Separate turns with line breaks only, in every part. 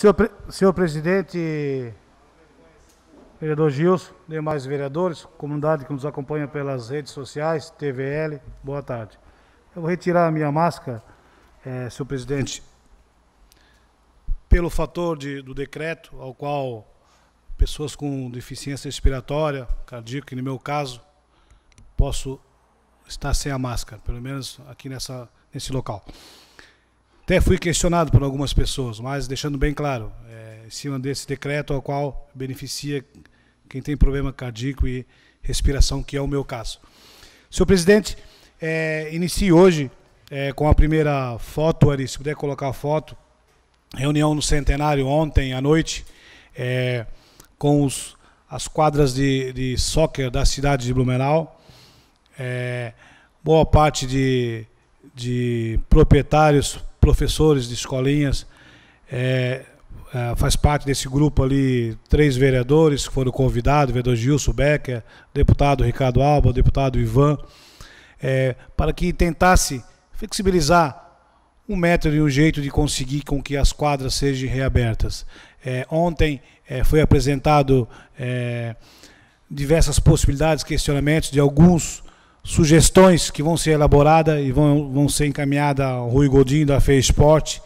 Senhor, senhor presidente, vereador Gilson, demais vereadores, comunidade que nos acompanha pelas redes sociais, TVL, boa tarde. Eu vou retirar a minha máscara, é, senhor presidente, pelo fator de, do decreto, ao qual pessoas com deficiência respiratória, cardíaca, que no meu caso, posso estar sem a máscara, pelo menos aqui nessa, nesse local. Até fui questionado por algumas pessoas, mas deixando bem claro, é, em cima desse decreto ao qual beneficia quem tem problema cardíaco e respiração, que é o meu caso. Senhor presidente, é, inicie hoje é, com a primeira foto, Ari, se puder colocar a foto, reunião no Centenário ontem à noite, é, com os, as quadras de, de soccer da cidade de Blumenau. É, boa parte de, de proprietários, professores de escolinhas, é, é, faz parte desse grupo ali três vereadores que foram convidados, vereador Gilson Becker, deputado Ricardo Alba, deputado Ivan, é, para que tentasse flexibilizar um método e um jeito de conseguir com que as quadras sejam reabertas. É, ontem é, foi apresentado é, diversas possibilidades, questionamentos de alguns sugestões que vão ser elaboradas e vão, vão ser encaminhadas ao Rui Godinho da Fei Esporte,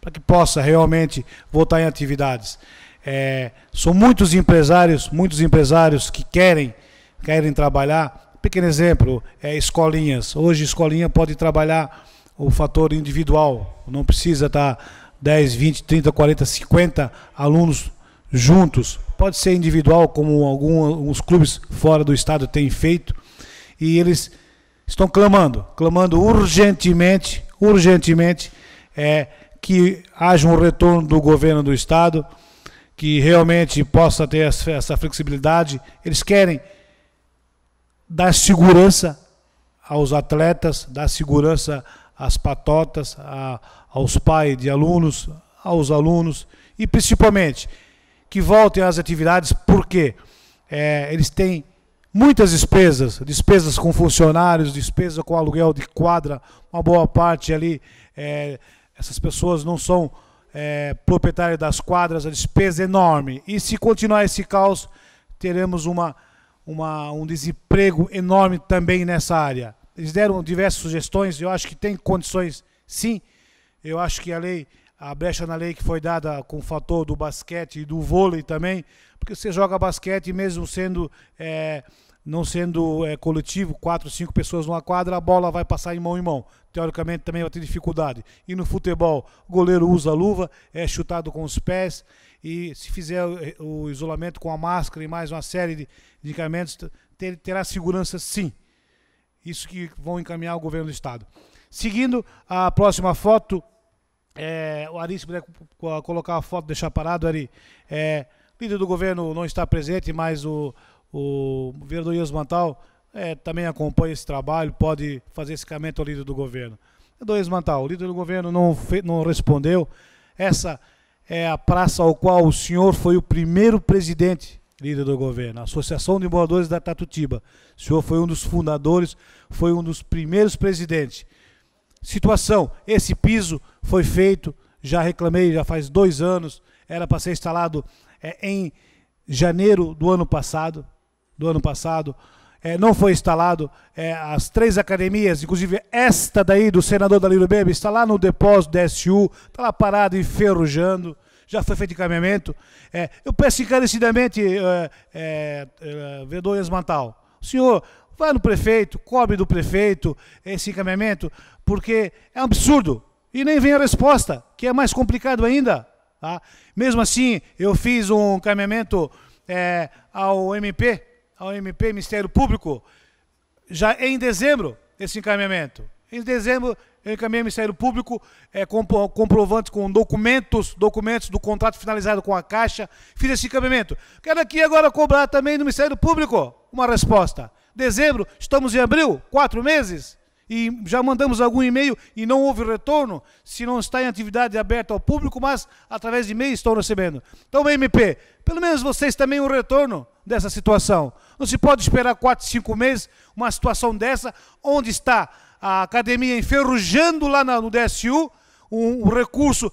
para que possa realmente voltar em atividades. É, são muitos empresários, muitos empresários que querem, querem trabalhar. Pequeno exemplo, é, escolinhas. Hoje escolinha pode trabalhar o fator individual, não precisa estar 10, 20, 30, 40, 50 alunos juntos. Pode ser individual, como alguns clubes fora do estado têm feito e eles estão clamando, clamando urgentemente, urgentemente, é, que haja um retorno do governo do Estado, que realmente possa ter essa flexibilidade. Eles querem dar segurança aos atletas, dar segurança às patotas, a, aos pais de alunos, aos alunos e principalmente que voltem às atividades, porque é, eles têm Muitas despesas, despesas com funcionários, despesa com aluguel de quadra, uma boa parte ali, é, essas pessoas não são é, proprietárias das quadras, a despesa é enorme. E se continuar esse caos, teremos uma, uma, um desemprego enorme também nessa área. Eles deram diversas sugestões, eu acho que tem condições sim. Eu acho que a lei a brecha na lei que foi dada com o fator do basquete e do vôlei também, porque você joga basquete mesmo sendo é, não sendo é, coletivo, quatro, cinco pessoas numa quadra, a bola vai passar em mão em mão. Teoricamente também vai ter dificuldade. E no futebol, o goleiro usa a luva, é chutado com os pés e se fizer o, isolamento com a máscara e mais uma série de medicamentos, ter, terá segurança sim. Isso que vão encaminhar o governo do estado. Seguindo a próxima foto, é, o Ari, se puder colocar a foto, deixar parado, Ari. É, líder do governo não está presente, mas o, o vereador Ios Mantal é, também acompanha esse trabalho, pode fazer esse caminho ao é líder do governo. Vereador Ios Mantal, o líder do governo não, não respondeu. Essa é a praça ao qual o senhor foi o primeiro presidente, líder do governo, a Associação de Moradores da Tatutiba. O senhor foi um dos fundadores, foi um dos primeiros presidentes situação. Esse piso foi feito, já reclamei, já faz dois anos, era para ser instalado é, em janeiro do ano passado. Do ano passado. É, não foi instalado. É, as três academias, inclusive esta daí do senador Danilo Bebe, está lá no depósito da SU, está lá parado enferrujando, já foi feito encaminhamento. É, eu peço encarecidamente, é, é, é vereador Esmantal, senhor, vá no prefeito, cobre do prefeito esse encaminhamento, porque é um absurdo. E nem vem a resposta, que é mais complicado ainda. Tá? Mesmo assim, eu fiz um encaminhamento é, ao MP, ao MP, Ministério Público, já em dezembro, esse encaminhamento. Em dezembro, eu encaminhei ao Ministério Público é, compro, comprovante com documentos, documentos do contrato finalizado com a Caixa. Fiz esse encaminhamento. Quero aqui agora cobrar também do Ministério Público uma resposta. Dezembro, estamos em abril, quatro meses, e já mandamos algum e-mail e não houve retorno, se não está em atividade aberta ao público, mas através de e-mail estão recebendo. Então, MP, pelo menos vocês também um retorno dessa situação. Não se pode esperar quatro, cinco meses uma situação dessa, onde está a academia enferrujando lá no DSU, um, um recurso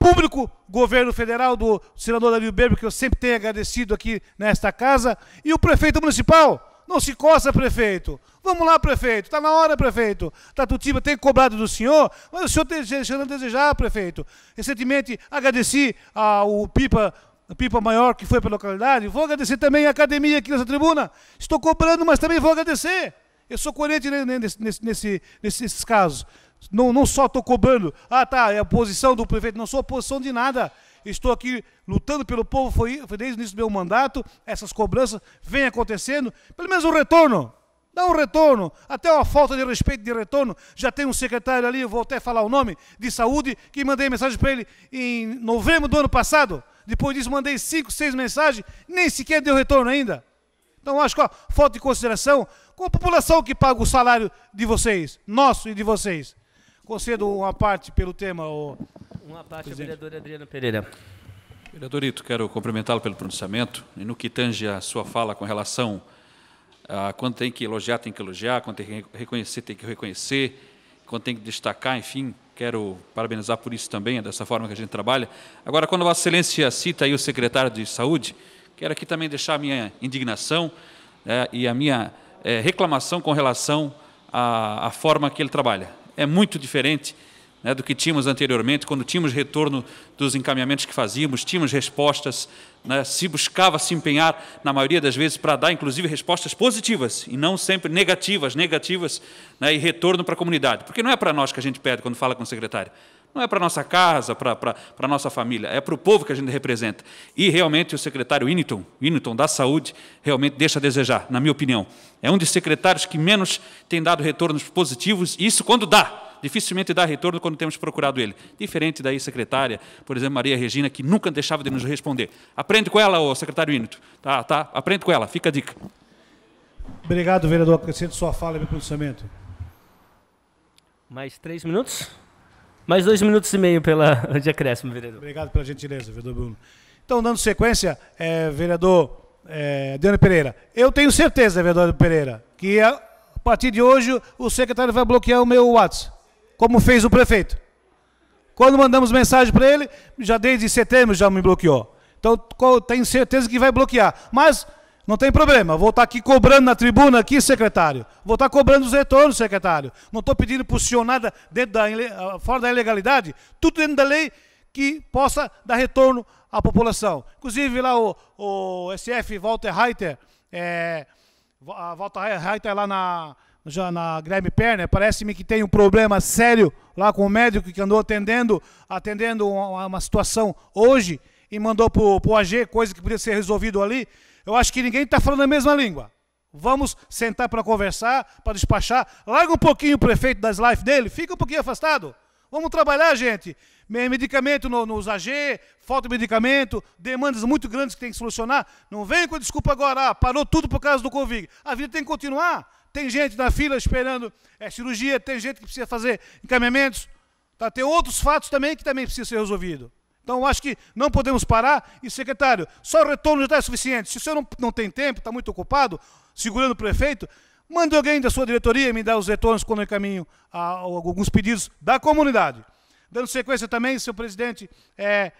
público, governo federal do senador Dario Berber, que eu sempre tenho agradecido aqui nesta casa, e o prefeito municipal. Não se coça, prefeito. Vamos lá, prefeito. Está na hora, prefeito. Tatutiba tem cobrado do senhor, mas o senhor deixando a desejar, prefeito. Recentemente agradeci ao Pipa, Pipa Maior, que foi para a localidade. Vou agradecer também à academia aqui nessa tribuna. Estou cobrando, mas também vou agradecer. Eu sou coerente nesse, nesse, nesse, nesses casos. Não, não só estou cobrando, ah tá, é a posição do prefeito, não sou oposição de nada. Estou aqui lutando pelo povo, foi, foi desde o início do meu mandato, essas cobranças vêm acontecendo, pelo menos um retorno. Dá um retorno, até uma falta de respeito de retorno. Já tem um secretário ali, vou até falar o nome, de saúde, que mandei mensagem para ele em novembro do ano passado. Depois disso, mandei cinco, seis mensagens, nem sequer deu retorno ainda. Então, acho que ó, falta de consideração com a população que paga o salário de vocês, nosso e de vocês. Concedo uma parte pelo tema. O...
Uma parte presidente. ao vereador Adriano Pereira. Vereadorito, quero cumprimentá-lo pelo pronunciamento. E no que tange a sua fala com relação a quando tem que elogiar, tem que elogiar, quando tem que reconhecer, tem que reconhecer, quando tem que destacar, enfim, quero parabenizar por isso também, é dessa forma que a gente trabalha. Agora, quando Vossa Excelência cita aí o secretário de Saúde, quero aqui também deixar a minha indignação né, e a minha é, reclamação com relação à forma que ele trabalha é muito diferente né, do que tínhamos anteriormente, quando tínhamos retorno dos encaminhamentos que fazíamos, tínhamos respostas, né, se buscava se empenhar, na maioria das vezes, para dar, inclusive, respostas positivas e não sempre negativas, negativas né, e retorno para a comunidade. Porque não é para nós que a gente pede quando fala com o secretário, não é para nossa casa, para a nossa família, é para o povo que a gente representa. E realmente o secretário Initon, Initon da Saúde, realmente deixa a desejar, na minha opinião. É um dos secretários que menos tem dado retornos positivos, e isso quando dá. Dificilmente dá retorno quando temos procurado ele. Diferente da secretária, por exemplo, Maria Regina, que nunca deixava de nos responder. Aprende com ela, ô secretário Ínito. Tá, tá? Aprende com ela, fica a dica.
Obrigado, vereador. Acrescento sua fala e meu pronunciamento. Mais três minutos. Mais dois minutos e meio pela de acréscimo, vereador. Obrigado pela gentileza, vereador Bruno. Então, dando sequência, é, vereador é, Deone Pereira, eu tenho certeza, vereador Pereira, que a partir de hoje o secretário vai bloquear o meu WhatsApp, como fez o prefeito. Quando mandamos mensagem para ele, já desde setembro já me bloqueou. Então, tenho certeza que vai bloquear. Mas não tem problema, vou estar tá aqui cobrando na tribuna aqui, secretário. Vou estar tá cobrando os retornos, secretário. Não estou pedindo por nada dentro da, ah, fora da ilegalidade, tudo dentro da lei que possa dar retorno à população. Inclusive lá o, o SF Walter Reiter, é, a ah, Walter Reiter lá na, já na Grêmio Perner, parece-me que tem um problema sério lá com o médico que andou atendendo, atendendo uma, uma situação hoje e mandou para o AG, coisa que podia ser resolvido ali. Eu acho que ninguém está falando a mesma língua. Vamos sentar para conversar, para despachar. Larga um pouquinho o prefeito das lives dele, fica um pouquinho afastado. Vamos trabalhar, gente. Medicamento no, nos AG, falta de medicamento, demandas muito grandes que tem que solucionar. Não vem com desculpa agora, ah, parou tudo por causa do Covid. A vida tem que continuar. Tem gente na fila esperando é, cirurgia, tem gente que precisa fazer encaminhamentos. Tá? Tem outros fatos também que também precisa ser resolvido. Então, acho que não podemos parar. E, secretário, só o retorno já está suficiente. Se o senhor não, não tem tempo, está muito ocupado, segurando o prefeito, mande alguém da sua diretoria me dar os retornos quando eu encaminho a, a alguns pedidos da comunidade. Dando sequência também, senhor presidente, é,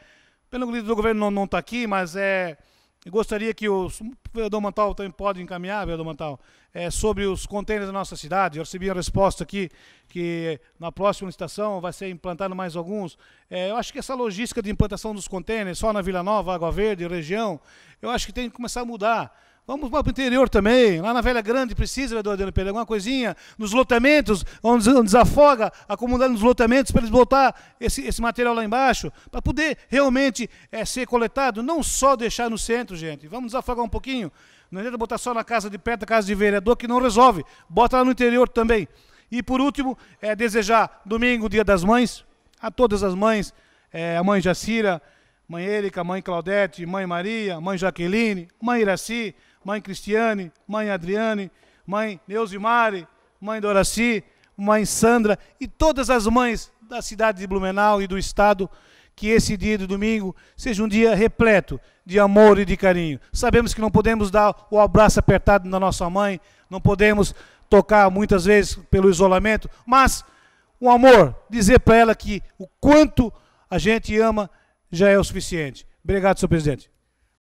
pelo líder do governo não está aqui, mas é, eu gostaria que o vereador Mantal também pode encaminhar, vereador Mantal, é, sobre os contêineres da nossa cidade. Eu recebi a resposta aqui que na próxima licitação vai ser implantado mais alguns. É, eu acho que essa logística de implantação dos contêineres só na Vila Nova, Água Verde, região, eu acho que tem que começar a mudar. Vamos para o interior também. Lá na Velha Grande precisa, vereador Adriano Pereira, alguma coisinha. Nos lotamentos, onde desafoga a comunidade nos lotamentos, para eles botar esse, esse material lá embaixo, para poder realmente é, ser coletado, não só deixar no centro, gente. Vamos desafogar um pouquinho. Não adianta botar só na casa de perto, da casa de vereador, que não resolve. Bota lá no interior também. E por último, é desejar domingo, dia das mães, a todas as mães, é, a mãe Jacira, mãe Erika, mãe Claudete, mãe Maria, mãe Jaqueline, mãe Iraci, mãe Cristiane, mãe Adriane, mãe Neuzimari, mãe Doraci, mãe Sandra e todas as mães da cidade de Blumenau e do estado, que esse dia de domingo seja um dia repleto de amor e de carinho. Sabemos que não podemos dar o abraço apertado na nossa mãe, não podemos tocar muitas vezes pelo isolamento, mas o amor, dizer para ela que o quanto a gente ama já é o suficiente. Obrigado, senhor presidente.